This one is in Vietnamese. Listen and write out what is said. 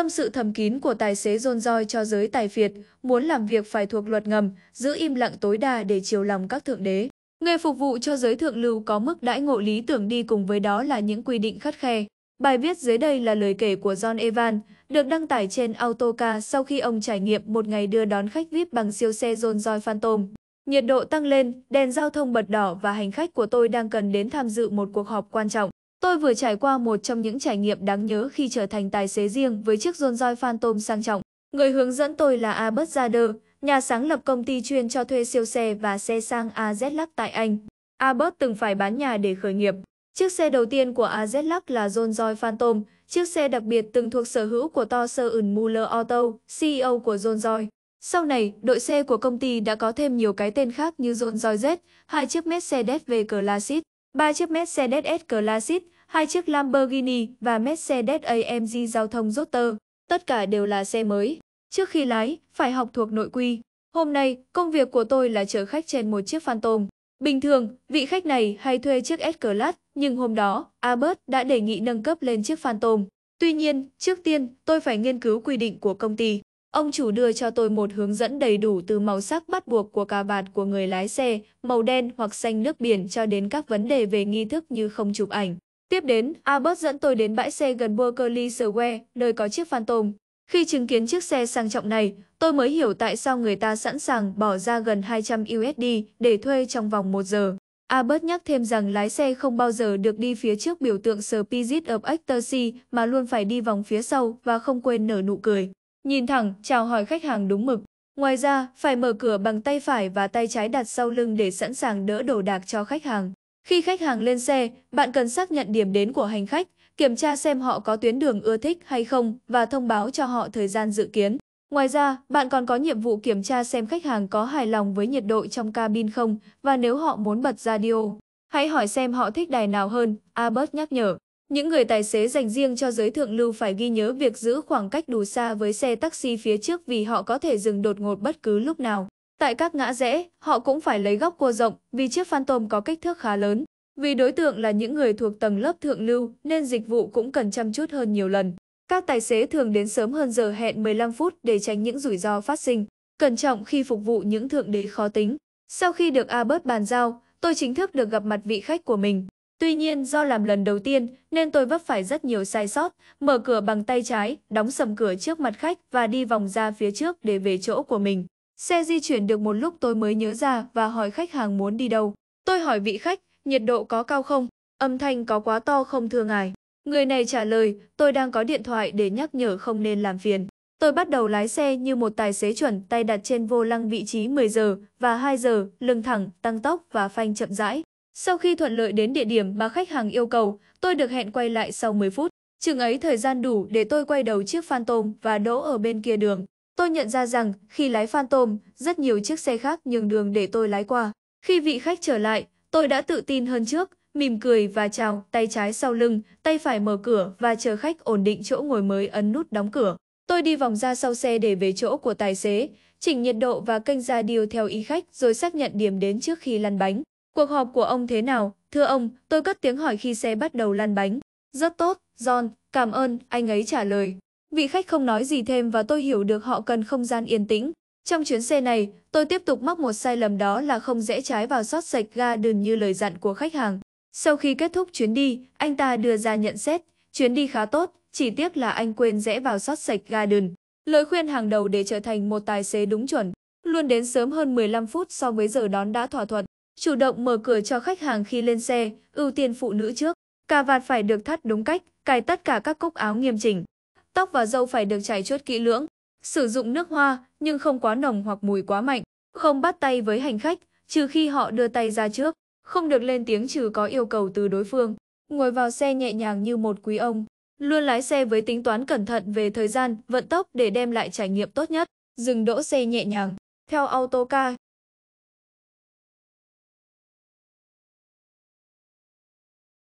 Tâm sự thầm kín của tài xế John Joy cho giới tài phiệt, muốn làm việc phải thuộc luật ngầm, giữ im lặng tối đa để chiều lòng các thượng đế. Nghề phục vụ cho giới thượng lưu có mức đãi ngộ lý tưởng đi cùng với đó là những quy định khắt khe. Bài viết dưới đây là lời kể của John Evan, được đăng tải trên Autocar sau khi ông trải nghiệm một ngày đưa đón khách VIP bằng siêu xe John Joy Phantom. Nhiệt độ tăng lên, đèn giao thông bật đỏ và hành khách của tôi đang cần đến tham dự một cuộc họp quan trọng. Tôi vừa trải qua một trong những trải nghiệm đáng nhớ khi trở thành tài xế riêng với chiếc Rolls Royce Phantom sang trọng. Người hướng dẫn tôi là Albert Jader, nhà sáng lập công ty chuyên cho thuê siêu xe và xe sang AZLAC tại Anh. Albert từng phải bán nhà để khởi nghiệp. Chiếc xe đầu tiên của AZLAC là Rolls Royce Phantom, chiếc xe đặc biệt từng thuộc sở hữu của Thorsten Muller Auto, CEO của Rolls Royce. Sau này, đội xe của công ty đã có thêm nhiều cái tên khác như Rolls Royce Z, hai chiếc Mercedes V Classic, 3 chiếc Mercedes S-Classic, 2 chiếc Lamborghini và Mercedes AMG giao thông Roadster. Tất cả đều là xe mới. Trước khi lái, phải học thuộc nội quy. Hôm nay, công việc của tôi là chở khách trên một chiếc Phantom. Bình thường, vị khách này hay thuê chiếc S-Class, nhưng hôm đó, Albert đã đề nghị nâng cấp lên chiếc Phantom. Tuy nhiên, trước tiên, tôi phải nghiên cứu quy định của công ty. Ông chủ đưa cho tôi một hướng dẫn đầy đủ từ màu sắc bắt buộc của cà vạt của người lái xe, màu đen hoặc xanh nước biển cho đến các vấn đề về nghi thức như không chụp ảnh. Tiếp đến, Albert dẫn tôi đến bãi xe gần Berkeley Square, nơi có chiếc Phantom. Khi chứng kiến chiếc xe sang trọng này, tôi mới hiểu tại sao người ta sẵn sàng bỏ ra gần 200 USD để thuê trong vòng 1 giờ. Albert nhắc thêm rằng lái xe không bao giờ được đi phía trước biểu tượng Spirit of Ecstasy mà luôn phải đi vòng phía sau và không quên nở nụ cười nhìn thẳng, chào hỏi khách hàng đúng mực. Ngoài ra, phải mở cửa bằng tay phải và tay trái đặt sau lưng để sẵn sàng đỡ đồ đạc cho khách hàng. Khi khách hàng lên xe, bạn cần xác nhận điểm đến của hành khách, kiểm tra xem họ có tuyến đường ưa thích hay không và thông báo cho họ thời gian dự kiến. Ngoài ra, bạn còn có nhiệm vụ kiểm tra xem khách hàng có hài lòng với nhiệt độ trong cabin không và nếu họ muốn bật radio. Hãy hỏi xem họ thích đài nào hơn, Albert nhắc nhở. Những người tài xế dành riêng cho giới thượng lưu phải ghi nhớ việc giữ khoảng cách đủ xa với xe taxi phía trước vì họ có thể dừng đột ngột bất cứ lúc nào. Tại các ngã rẽ, họ cũng phải lấy góc cua rộng vì chiếc Phantom có kích thước khá lớn. Vì đối tượng là những người thuộc tầng lớp thượng lưu nên dịch vụ cũng cần chăm chút hơn nhiều lần. Các tài xế thường đến sớm hơn giờ hẹn 15 phút để tránh những rủi ro phát sinh. Cẩn trọng khi phục vụ những thượng đế khó tính. Sau khi được Albert bàn giao, tôi chính thức được gặp mặt vị khách của mình. Tuy nhiên do làm lần đầu tiên nên tôi vấp phải rất nhiều sai sót, mở cửa bằng tay trái, đóng sầm cửa trước mặt khách và đi vòng ra phía trước để về chỗ của mình. Xe di chuyển được một lúc tôi mới nhớ ra và hỏi khách hàng muốn đi đâu. Tôi hỏi vị khách, nhiệt độ có cao không? Âm thanh có quá to không thưa ngài? Người này trả lời, tôi đang có điện thoại để nhắc nhở không nên làm phiền. Tôi bắt đầu lái xe như một tài xế chuẩn, tay đặt trên vô lăng vị trí 10 giờ và 2 giờ, lưng thẳng, tăng tốc và phanh chậm rãi. Sau khi thuận lợi đến địa điểm mà khách hàng yêu cầu, tôi được hẹn quay lại sau 10 phút. Chừng ấy thời gian đủ để tôi quay đầu chiếc Phantom và đỗ ở bên kia đường. Tôi nhận ra rằng khi lái Phantom, rất nhiều chiếc xe khác nhường đường để tôi lái qua. Khi vị khách trở lại, tôi đã tự tin hơn trước, mỉm cười và chào, tay trái sau lưng, tay phải mở cửa và chờ khách ổn định chỗ ngồi mới ấn nút đóng cửa. Tôi đi vòng ra sau xe để về chỗ của tài xế, chỉnh nhiệt độ và kênh radio theo ý khách rồi xác nhận điểm đến trước khi lăn bánh. Cuộc họp của ông thế nào? Thưa ông, tôi cất tiếng hỏi khi xe bắt đầu lăn bánh. Rất tốt, John, cảm ơn, anh ấy trả lời. Vị khách không nói gì thêm và tôi hiểu được họ cần không gian yên tĩnh. Trong chuyến xe này, tôi tiếp tục mắc một sai lầm đó là không rẽ trái vào sót sạch ga đường như lời dặn của khách hàng. Sau khi kết thúc chuyến đi, anh ta đưa ra nhận xét, chuyến đi khá tốt, chỉ tiếc là anh quên rẽ vào sót sạch ga đường. Lời khuyên hàng đầu để trở thành một tài xế đúng chuẩn, luôn đến sớm hơn 15 phút so với giờ đón đã thỏa thuận chủ động mở cửa cho khách hàng khi lên xe, ưu tiên phụ nữ trước. Cà vạt phải được thắt đúng cách, cài tất cả các cúc áo nghiêm chỉnh. Tóc và râu phải được chải chuốt kỹ lưỡng. Sử dụng nước hoa nhưng không quá nồng hoặc mùi quá mạnh. Không bắt tay với hành khách, trừ khi họ đưa tay ra trước. Không được lên tiếng trừ có yêu cầu từ đối phương. Ngồi vào xe nhẹ nhàng như một quý ông. Luôn lái xe với tính toán cẩn thận về thời gian, vận tốc để đem lại trải nghiệm tốt nhất. Dừng đỗ xe nhẹ nhàng. Theo AutoCar,